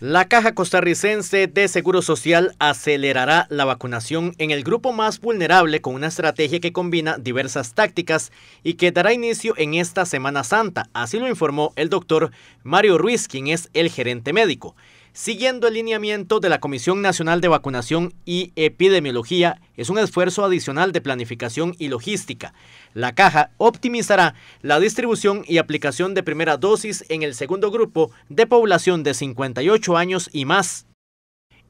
La Caja Costarricense de Seguro Social acelerará la vacunación en el grupo más vulnerable con una estrategia que combina diversas tácticas y que dará inicio en esta Semana Santa, así lo informó el doctor Mario Ruiz, quien es el gerente médico. Siguiendo el lineamiento de la Comisión Nacional de Vacunación y Epidemiología, es un esfuerzo adicional de planificación y logística. La caja optimizará la distribución y aplicación de primera dosis en el segundo grupo de población de 58 años y más.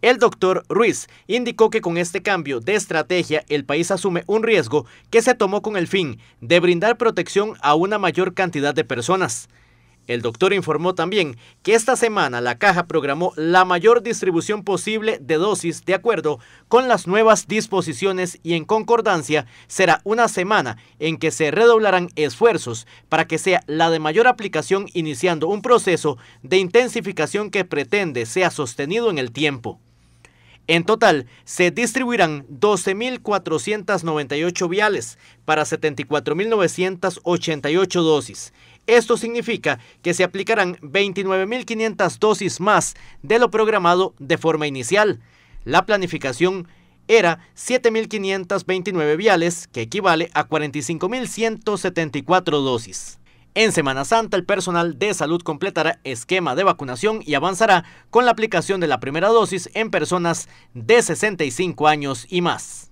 El doctor Ruiz indicó que con este cambio de estrategia el país asume un riesgo que se tomó con el fin de brindar protección a una mayor cantidad de personas. El doctor informó también que esta semana la caja programó la mayor distribución posible de dosis de acuerdo con las nuevas disposiciones y en concordancia será una semana en que se redoblarán esfuerzos para que sea la de mayor aplicación iniciando un proceso de intensificación que pretende sea sostenido en el tiempo. En total, se distribuirán 12.498 viales para 74.988 dosis. Esto significa que se aplicarán 29.500 dosis más de lo programado de forma inicial. La planificación era 7.529 viales, que equivale a 45.174 dosis. En Semana Santa, el personal de salud completará esquema de vacunación y avanzará con la aplicación de la primera dosis en personas de 65 años y más.